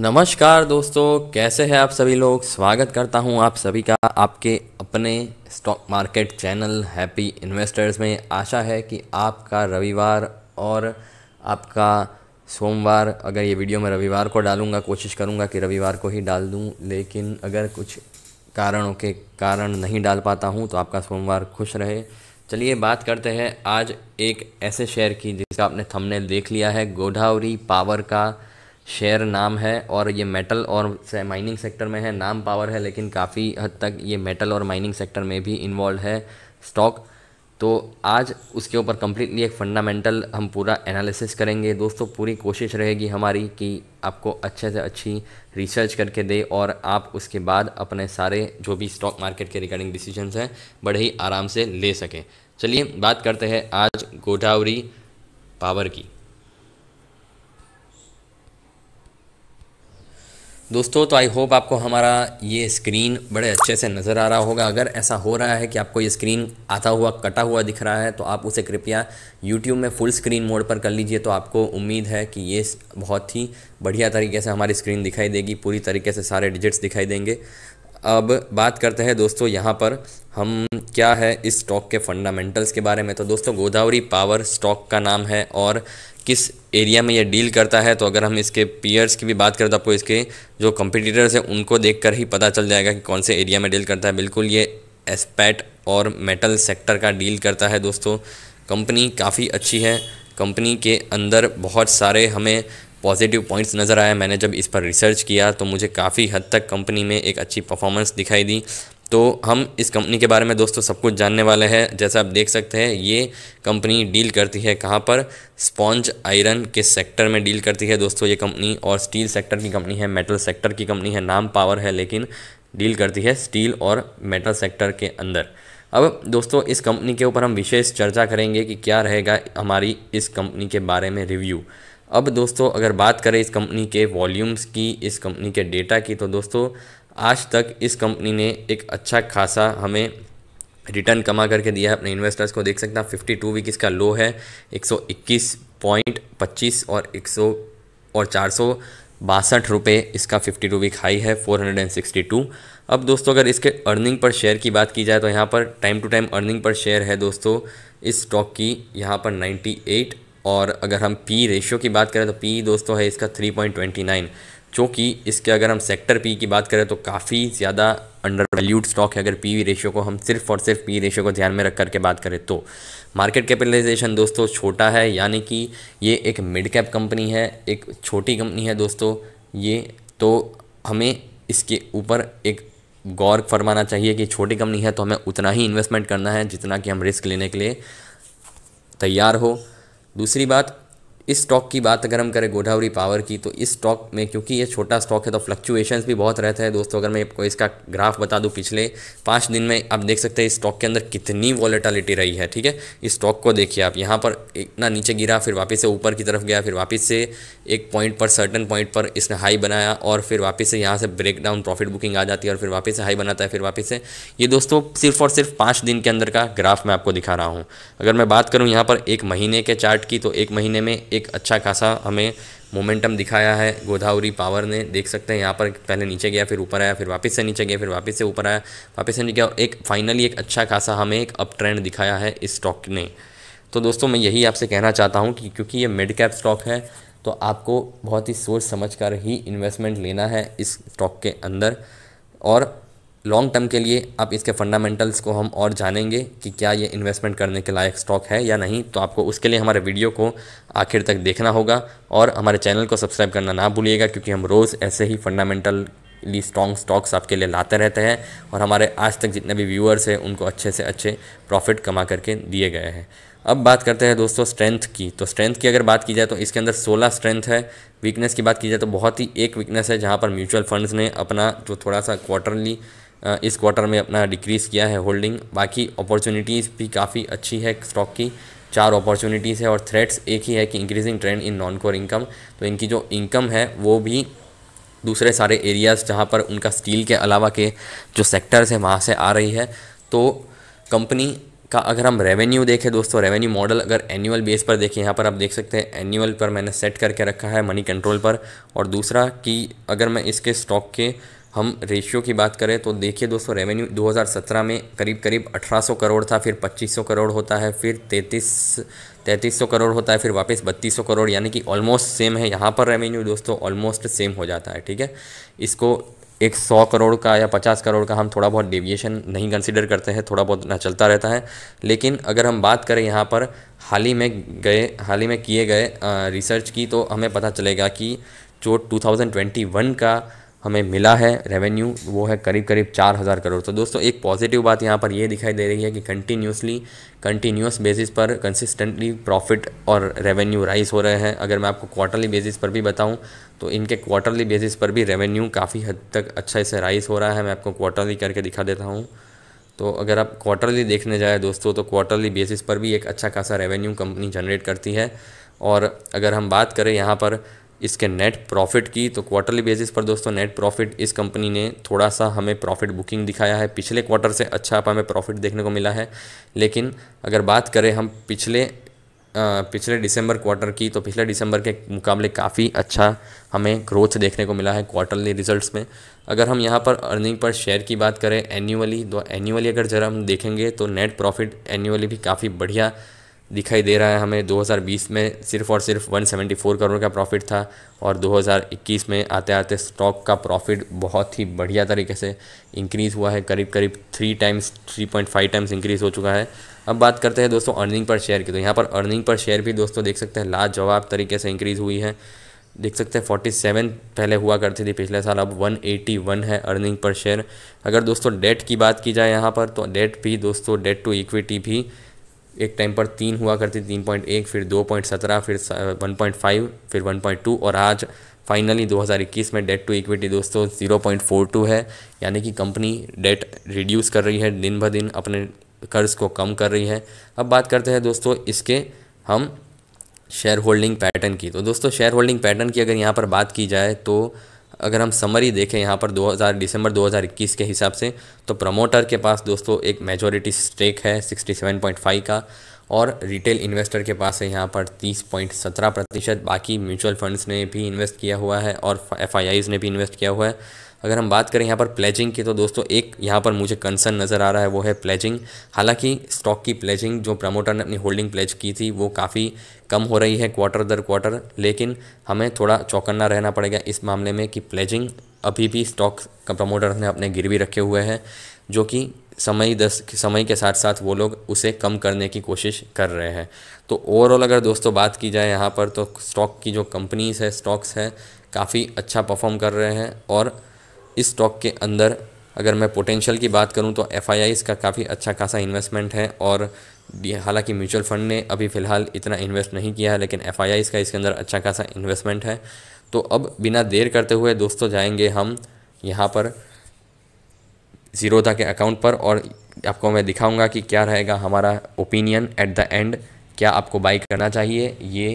नमस्कार दोस्तों कैसे हैं आप सभी लोग स्वागत करता हूं आप सभी का आपके अपने stock market channel happy investors में आशा है कि आपका रविवार और आपका सोमवार अगर ये वीडियो मैं रविवार को डालूंगा कोशिश करूंगा कि रविवार को ही डाल दूं लेकिन अगर कुछ कारणों के कारण नहीं डाल पाता हूँ तो आपका सोमवार खुश रहे चलिए बात करते हैं आज एक ऐसे शेयर की जिसका आपने थंबनेल देख लिया है गोदावरी पावर का शेयर नाम है और ये मेटल और से माइनिंग सेक्टर में है नाम पावर है लेकिन काफ़ी हद तक ये मेटल और माइनिंग सेक्टर में भी इन्वॉल्व है स्टॉक तो आज उसके ऊपर कम्प्लीटली एक फंडामेंटल हम पूरा एनालिसिस करेंगे दोस्तों पूरी कोशिश रहेगी हमारी कि आपको अच्छे से अच्छी रिसर्च करके दे और आप उसके बाद अपने सारे जो भी स्टॉक मार्केट के रिगार्डिंग डिसीजंस हैं बड़े ही आराम से ले सकें चलिए बात करते हैं आज गोदावरी पावर की दोस्तों तो आई होप आपको हमारा ये स्क्रीन बड़े अच्छे से नज़र आ रहा होगा अगर ऐसा हो रहा है कि आपको ये स्क्रीन आता हुआ कटा हुआ दिख रहा है तो आप उसे कृपया YouTube में फुल स्क्रीन मोड पर कर लीजिए तो आपको उम्मीद है कि ये बहुत ही बढ़िया तरीके से हमारी स्क्रीन दिखाई देगी पूरी तरीके से सारे डिजिट्स दिखाई देंगे अब बात करते हैं दोस्तों यहाँ पर हम क्या है इस स्टॉक के फंडामेंटल्स के बारे में तो दोस्तों गोदावरी पावर स्टॉक का नाम है और किस एरिया में ये डील करता है तो अगर हम इसके पीयर्स की भी बात करें तो आपको इसके जो कंपटीटर्स हैं उनको देखकर ही पता चल जाएगा कि कौन से एरिया में डील करता है बिल्कुल ये एस्पैट और मेटल सेक्टर का डील करता है दोस्तों कंपनी काफ़ी अच्छी है कंपनी के अंदर बहुत सारे हमें पॉजिटिव पॉइंट्स नज़र आए मैंने जब इस पर रिसर्च किया तो मुझे काफ़ी हद तक कंपनी में एक अच्छी परफॉर्मेंस दिखाई दी तो हम इस कंपनी के बारे में दोस्तों सब कुछ जानने वाले हैं जैसा आप देख सकते हैं ये कंपनी डील करती है कहाँ पर स्पॉन्ज आयरन के सेक्टर में डील करती है दोस्तों ये कंपनी और स्टील सेक्टर की कंपनी है मेटल सेक्टर की कंपनी है नाम पावर है लेकिन डील करती है स्टील और मेटल सेक्टर के अंदर अब दोस्तों इस कंपनी के ऊपर हम विशेष चर्चा करेंगे कि क्या रहेगा हमारी इस कंपनी के बारे में रिव्यू अब दोस्तों अगर बात करें इस कंपनी के वॉल्यूम्स की इस कंपनी के डेटा की तो दोस्तों आज तक इस कंपनी ने एक अच्छा खासा हमें रिटर्न कमा करके दिया है अपने इन्वेस्टर्स को देख सकते हैं फिफ्टी टू वीक इसका लो है एक सौ इक्कीस पॉइंट पच्चीस और एक सौ और चार सौ बासठ रुपये इसका फिफ्टी टू वीक हाई है four hundred and sixty two अब दोस्तों अगर इसके अर्निंग पर शेयर की बात की जाए तो यहाँ पर time to time earning per share है दोस्तों इस स्टॉक की यहाँ पर नाइन्टी एट और अगर हम पी रेशियो की बात करें तो पी दोस्तों है इसका थ्री पॉइंट ट्वेंटी नाइन क्योंकि इसके अगर हम सेक्टर पी की बात करें तो काफ़ी ज़्यादा अंडर वैल्यूड स्टॉक है अगर पी वी रेशियो को हम सिर्फ और सिर्फ पी रेशियो को ध्यान में रख कर के बात करें तो मार्केट कैपिटलाइजेशन दोस्तों छोटा है यानी कि ये एक मिड कैप कंपनी है एक छोटी कंपनी है दोस्तों ये तो हमें इसके ऊपर एक गौर फरमाना चाहिए कि छोटी कंपनी है तो हमें उतना ही इन्वेस्टमेंट करना है जितना कि हम रिस्क लेने के लिए तैयार हो दूसरी बात इस स्टॉक की बात अगर हम करें गोदावरी पावर की तो इस स्टॉक में क्योंकि ये छोटा स्टॉक है तो फ्लक्चुएशंस भी बहुत रहते हैं दोस्तों अगर मैं आपको इसका ग्राफ बता दूँ पिछले पाँच दिन में आप देख सकते हैं इस स्टॉक के अंदर कितनी वॉलेटालिटी रही है ठीक है इस स्टॉक को देखिए आप यहाँ पर इतना नीचे गिरा फिर वापस से ऊपर की तरफ गया फिर वापस से एक पॉइंट पर सर्टन पॉइंट पर इसने हाई बनाया और फिर वापस से यहाँ से ब्रेक डाउन प्रॉफिट बुकिंग आ जाती है और फिर वापस से हाई बनाता है फिर वापस से ये दोस्तों सिर्फ और सिर्फ पाँच दिन के अंदर का ग्राफ मैं आपको दिखा रहा हूँ अगर मैं बात करूँ यहाँ पर एक महीने के चार्ट की तो एक महीने में एक एक अच्छा खासा हमें मोमेंटम दिखाया है गोदावरी पावर ने देख सकते हैं यहाँ पर पहले नीचे गया फिर ऊपर आया फिर वापस से नीचे गया फिर वापस से ऊपर आया वापस से नीचे गया एक फाइनली एक अच्छा खासा हमें एक अप ट्रेंड दिखाया है इस स्टॉक ने तो दोस्तों मैं यही आपसे कहना चाहता हूँ कि क्योंकि ये मिड कैप स्टॉक है तो आपको बहुत ही सोच समझ कर ही इन्वेस्टमेंट लेना है इस स्टॉक के अंदर और लॉन्ग टर्म के लिए अब इसके फंडामेंटल्स को हम और जानेंगे कि क्या ये इन्वेस्टमेंट करने के लायक स्टॉक है या नहीं तो आपको उसके लिए हमारे वीडियो को आखिर तक देखना होगा और हमारे चैनल को सब्सक्राइब करना ना भूलिएगा क्योंकि हम रोज़ ऐसे ही फंडामेंटल ली स्ट्रॉन्ग स्टॉक्स आपके लिए लाते रहते हैं और हमारे आज तक जितने भी व्यूअर्स हैं उनको अच्छे से अच्छे प्रॉफिट कमा करके दिए गए हैं अब बात करते हैं दोस्तों स्ट्रेंथ की तो स्ट्रेंथ की अगर बात की जाए तो इसके अंदर 16 स्ट्रेंथ है वीकनेस की बात की जाए तो बहुत ही एक वीकनेस है जहाँ पर म्यूचुअल फंड्स ने अपना जो थोड़ा सा क्वार्टरली इस क्वार्टर में अपना डिक्रीज़ किया है होल्डिंग बाकी अपॉर्चुनिटीज़ भी काफ़ी अच्छी है स्टॉक की चार अपॉर्चुनिटीज़ है और थ्रेड्स एक ही है कि increasing trend in non core income तो इनकी जो इनकम है वो भी दूसरे सारे एरियाज़ जहाँ पर उनका स्टील के अलावा के जो सेक्टर्स हैं वहाँ से आ रही है तो कंपनी का अगर हम रेवेन्यू देखें दोस्तों रेवेन्यू मॉडल अगर एनुअल बेस पर देखें यहाँ पर आप देख सकते हैं एनुअल पर मैंने सेट करके रखा है मनी कंट्रोल पर और दूसरा कि अगर मैं इसके स्टॉक के हम रेशियो की बात करें तो देखिए दोस्तों रेवेन्यू 2017 में करीब करीब 1800 करोड़ था फिर 2500 करोड़ होता है फिर 33 तैंतीस सौ करोड़ होता है फिर वापस बत्तीस सौ करोड़ यानी कि ऑलमोस्ट सेम है यहाँ पर रेवेन्यू दोस्तों ऑलमोस्ट सेम हो जाता है ठीक है इसको एक सौ करोड़ का या पचास करोड़ का हम थोड़ा बहुत डेविएशन नहीं कंसिडर करते हैं थोड़ा बहुत ना चलता रहता है लेकिन अगर हम बात करें यहाँ पर हाल ही में गए हाल ही में किए गए रिसर्च की तो हमें पता चलेगा कि जो 2021 का हमें मिला है रेवेन्यू वो है करीब करीब चार हज़ार करोड़ तो दोस्तों एक पॉजिटिव बात यहाँ पर ये दिखाई दे रही है कि कंटिन्यूसली कंटिन्यूस बेसिस पर कंसिस्टेंटली प्रॉफिट और रेवेन्यू राइज हो रहे हैं अगर मैं आपको क्वार्टरली बेसिस पर भी बताऊं तो इनके क्वार्टरली बेसिस पर भी रेवेन्यू काफ़ी हद तक अच्छे से राइज हो रहा है मैं आपको क्वार्टरली करके दिखा देता हूँ तो अगर आप क्वार्टरली देखने जाए दोस्तों तो क्वार्टरली बेसिस पर भी एक अच्छा खासा रेवेन्यू कंपनी जनरेट करती है और अगर हम बात करें यहाँ पर इसके नेट प्रॉफिट की तो क्वार्टरली बेसिस पर दोस्तों नेट प्रॉफिट इस कंपनी ने थोड़ा सा हमें प्रॉफिट बुकिंग दिखाया है पिछले क्वार्टर से अच्छा हमें प्रॉफिट देखने को मिला है लेकिन अगर बात करें हम पिछले पिछले दिसंबर क्वार्टर की तो पिछले दिसंबर के मुकाबले काफ़ी अच्छा हमें ग्रोथ देखने को मिला है क्वार्टरली रिजल्ट्स में अगर हम यहाँ पर अर्निंग पर शेयर की बात करें एनुअली तो एनुअली अगर ज़रा हम देखेंगे तो नेट प्रॉफिट एनुअली भी काफ़ी बढ़िया दिखाई दे रहा है हमें 2020 में सिर्फ और सिर्फ 174 करोड़ का प्रॉफिट था और 2021 में आते आते स्टॉक का प्रॉफिट बहुत ही बढ़िया तरीके से इंक्रीज़ हुआ है करीब करीब three times three point five times increase हो चुका है अब बात करते हैं दोस्तों अर्निंग पर शेयर की तो यहाँ पर अर्निंग पर शेयर भी दोस्तों देख सकते हैं लाजवाब तरीके से इंक्रीज़ हुई है देख सकते हैं फोर्टी सेवन पहले हुआ करती थी पिछले साल अब वन एटी वन है अर्निंग पर शेयर अगर दोस्तों डेट की बात की जाए यहाँ पर तो डेट भी दोस्तों डेट टू इक्विटी भी एक टाइम पर तीन हुआ करती तीन पॉइंट एक फिर दो पॉइंट सत्रह फिर वन पॉइंट फाइव फिर वन पॉइंट टू और आज फाइनली 2021 में डेट टू इक्विटी दोस्तों 0.42 है यानी कि कंपनी डेट रिड्यूस कर रही है दिन ब दिन अपने कर्ज को कम कर रही है अब बात करते हैं दोस्तों इसके हम शेयर होल्डिंग पैटर्न की तो दोस्तों शेयर होल्डिंग पैटर्न की अगर यहाँ पर बात की जाए तो अगर हम समरी देखें यहाँ पर 2000 दिसंबर 2021 के हिसाब से तो प्रमोटर के पास दोस्तों एक मेजोरिटी स्टेक है 67.5 का और रिटेल इन्वेस्टर के पास है यहाँ पर 30.17 प्रतिशत बाकी म्यूचुअल फंड्स ने भी इन्वेस्ट किया हुआ है और एफ ने भी इन्वेस्ट किया हुआ है अगर हम बात करें यहाँ पर प्लेजिंग की तो दोस्तों एक यहाँ पर मुझे कंसर्न नज़र आ रहा है वो है प्लेजिंग हालांकि स्टॉक की प्लेजिंग जो प्रमोटर ने अपनी होल्डिंग प्लेज की थी वो काफ़ी कम हो रही है क्वार्टर दर क्वार्टर लेकिन हमें थोड़ा चौकन्ना रहना पड़ेगा इस मामले में कि प्लेजिंग अभी भी स्टॉक प्रमोटर ने अपने गिरवी रखे हुए हैं जो कि समय दस समय के साथ साथ वो लोग उसे कम करने की कोशिश कर रहे हैं तो ओवरऑल अगर दोस्तों बात की जाए यहाँ पर तो स्टॉक की जो कंपनीज़ है स्टॉक्स है काफ़ी अच्छा परफॉर्म कर रहे हैं और इस स्टॉक के अंदर अगर मैं पोटेंशियल की बात करूं तो एफ आई का काफ़ी अच्छा खासा इन्वेस्टमेंट है और हालांकि म्यूचुअल फंड ने अभी फ़िलहाल इतना इन्वेस्ट नहीं किया है लेकिन एफ का इसके अंदर अच्छा खासा इन्वेस्टमेंट है तो अब बिना देर करते हुए दोस्तों जाएंगे हम यहाँ पर जीरोधा के अकाउंट पर और आपको मैं दिखाऊंगा कि क्या रहेगा हमारा ओपिनियन एट द एंड क्या आपको बाई करना चाहिए ये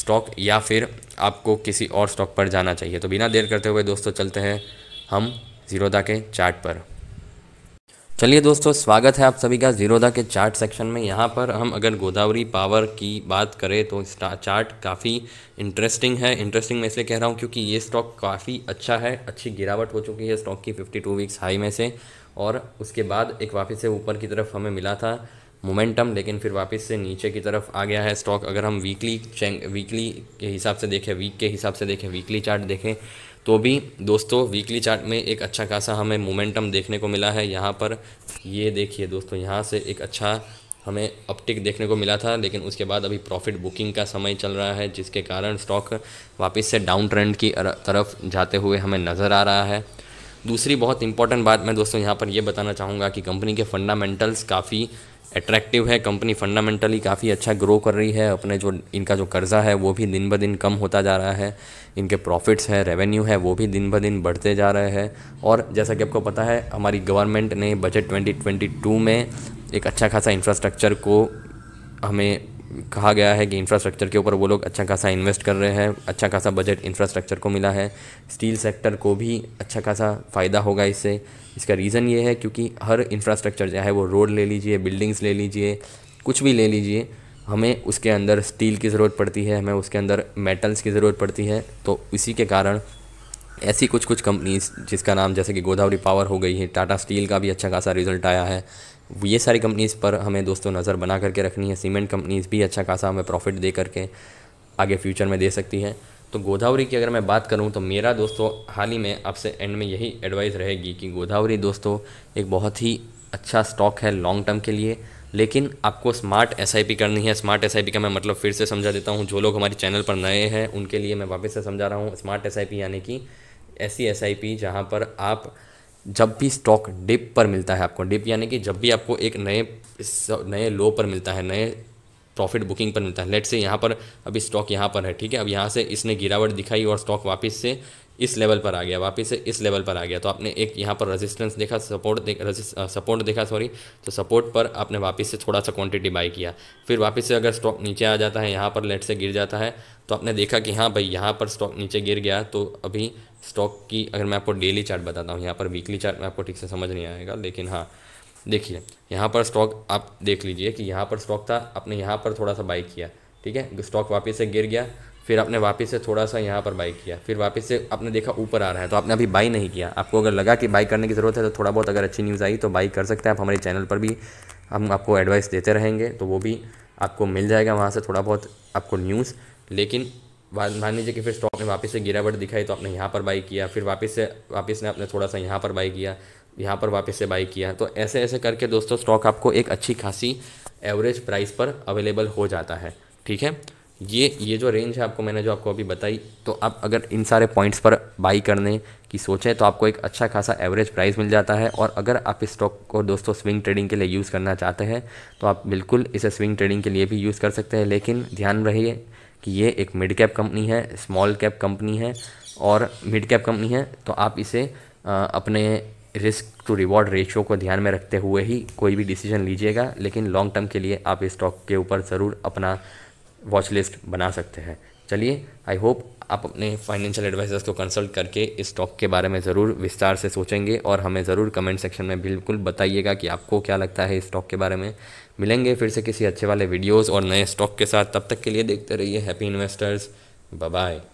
स्टॉक या फिर आपको किसी और स्टॉक पर जाना चाहिए तो बिना देर करते हुए दोस्तों चलते हैं हम ज़ीरोदा के चार्ट पर चलिए दोस्तों स्वागत है आप सभी का ज़ीरोदा के चार्ट सेक्शन में यहाँ पर हम अगर गोदावरी पावर की बात करें तो चार्ट काफ़ी इंटरेस्टिंग है इंटरेस्टिंग मैं इसलिए कह रहा हूँ क्योंकि ये स्टॉक काफ़ी अच्छा है अच्छी गिरावट हो चुकी है स्टॉक की 52 वीक्स हाई में से और उसके बाद एक वापस से ऊपर की तरफ हमें मिला था मोमेंटम लेकिन फिर वापस से नीचे की तरफ आ गया है स्टॉक अगर हम वीकली वीकली के हिसाब से देखें वीक के हिसाब से देखें वीकली चार्ट देखें तो भी दोस्तों वीकली चार्ट में एक अच्छा खासा हमें मोमेंटम देखने को मिला है यहाँ पर ये देखिए दोस्तों यहाँ से एक अच्छा हमें अपटिक देखने को मिला था लेकिन उसके बाद अभी प्रॉफिट बुकिंग का समय चल रहा है जिसके कारण स्टॉक वापस से डाउन ट्रेंड की तरफ जाते हुए हमें नज़र आ रहा है दूसरी बहुत इंपॉर्टेंट बात मैं दोस्तों यहाँ पर यह बताना चाहूँगा कि कंपनी के फंडामेंटल्स काफ़ी अट्रैक्टिव है कंपनी फंडामेंटली काफ़ी अच्छा ग्रो कर रही है अपने जो इनका जो कर्ज़ा है वो भी दिन ब दिन कम होता जा रहा है इनके प्रॉफिट्स है रेवेन्यू है वो भी दिन ब दिन बढ़ते जा रहे हैं और जैसा कि आपको पता है हमारी गवर्नमेंट ने बजट 2022 में एक अच्छा खासा इंफ्रास्ट्रक्चर को हमें कहा गया है कि इंफ्रास्ट्रक्चर के ऊपर वो लोग अच्छा खासा इन्वेस्ट कर रहे हैं अच्छा खासा बजट इंफ्रास्ट्रक्चर को मिला है स्टील सेक्टर को भी अच्छा खासा फ़ायदा होगा इससे इसका रीज़न ये है क्योंकि हर इंफ्रास्ट्रक्चर चाहे वो रोड ले लीजिए बिल्डिंग्स ले लीजिए कुछ भी ले लीजिए हमें उसके अंदर स्टील की ज़रूरत पड़ती है हमें उसके अंदर मेटल्स की ज़रूरत पड़ती है तो इसी के कारण ऐसी कुछ कुछ कंपनीज़ जिसका नाम जैसे कि गोदावरी पावर हो गई है टाटा स्टील का भी अच्छा खासा रिजल्ट आया है ये सारी कंपनीज़ पर हमें दोस्तों नज़र बना करके रखनी है सीमेंट कंपनीज़ भी अच्छा खासा हमें प्रॉफिट दे करके आगे फ्यूचर में दे सकती है तो गोदावरी की अगर मैं बात करूं तो मेरा दोस्तों हाल ही में आपसे एंड में यही एडवाइस रहेगी कि गोदावरी दोस्तों एक बहुत ही अच्छा स्टॉक है लॉन्ग टर्म के लिए लेकिन आपको स्मार्ट एस करनी है स्मार्ट एस का मैं मतलब फिर से समझा देता हूँ जो लोग हमारे चैनल पर नए हैं उनके लिए मैं वापस से समझा रहा हूँ स्मार्ट एस यानी कि ऐसी एस आई जहाँ पर आप जब भी स्टॉक डिप पर मिलता है आपको डिप यानी कि जब भी आपको एक नए नए लो पर मिलता है नए प्रॉफिट बुकिंग पर मिलता है लेट से यहाँ पर अभी स्टॉक यहाँ पर है ठीक है अब यहाँ से इसने गिरावट दिखाई और स्टॉक वापस से इस लेवल पर आ गया वापस से इस लेवल पर आ गया तो आपने एक यहाँ पर रेजिस्टेंस देखा सपोर्ट देखा सपोर्ट देखा सॉरी तो सपोर्ट पर आपने वापस से थोड़ा सा क्वांटिटी बाई किया फिर वापस से अगर स्टॉक नीचे आ जाता है यहाँ पर लेट से गिर जाता है तो आपने देखा कि हाँ भाई यहाँ पर स्टॉक नीचे गिर गया तो अभी स्टॉक की अगर मैं आपको डेली चार्ट बताता हूँ यहाँ पर वीकली चार्ट में आपको ठीक से समझ नहीं आएगा लेकिन हाँ देखिए यहाँ पर स्टॉक आप देख लीजिए कि यहाँ पर स्टॉक था आपने यहाँ पर थोड़ा सा बाई किया ठीक है स्टॉक वापस से गिर गया फिर आपने वापस से थोड़ा सा यहाँ पर बाई किया फिर वापस से आपने देखा ऊपर आ रहा है तो आपने अभी बाई नहीं किया आपको अगर लगा कि बाई करने की ज़रूरत है तो थोड़ा बहुत अगर अच्छी न्यूज़ आई तो बाई कर सकते हैं आप हमारे चैनल पर भी हम आपको एडवाइस देते रहेंगे तो वो भी आपको मिल जाएगा वहाँ से थोड़ा बहुत आपको न्यूज़ लेकिन मान लीजिए कि फिर स्टॉक में वापस से गिरावट दिखाई तो आपने यहाँ पर बाई किया फिर वापस से वापस ने आपने थोड़ा सा यहाँ पर बाई किया यहाँ पर वापस से बाई किया तो ऐसे ऐसे करके दोस्तों स्टॉक आपको एक अच्छी खासी एवरेज प्राइस पर अवेलेबल हो जाता है ठीक है ये ये जो रेंज है आपको मैंने जो आपको अभी बताई तो आप अगर इन सारे पॉइंट्स पर बाई करने की सोचें तो आपको एक अच्छा खासा एवरेज प्राइस मिल जाता है और अगर आप इस स्टॉक को दोस्तों स्विंग ट्रेडिंग के लिए यूज़ करना चाहते हैं तो आप बिल्कुल इसे स्विंग ट्रेडिंग के लिए भी यूज़ कर सकते हैं लेकिन ध्यान रहिए कि ये एक मिड कैप कंपनी है स्मॉल कैप कंपनी है और मिड कैप कंपनी है तो आप इसे अपने रिस्क टू रिवॉर्ड रेशियो को ध्यान में रखते हुए ही कोई भी डिसीजन लीजिएगा लेकिन लॉन्ग टर्म के लिए आप इस स्टॉक के ऊपर ज़रूर अपना वॉच लिस्ट बना सकते हैं चलिए आई होप आप अपने फाइनेंशियल एडवाइजर्स को कंसल्ट करके इस स्टॉक के बारे में ज़रूर विस्तार से सोचेंगे और हमें ज़रूर कमेंट सेक्शन में बिल्कुल बताइएगा कि आपको क्या लगता है इस स्टॉक के बारे में मिलेंगे फिर से किसी अच्छे वाले वीडियोज़ और नए स्टॉक के साथ तब तक के लिए देखते रहिए हैप्पी इन्वेस्टर्स बाय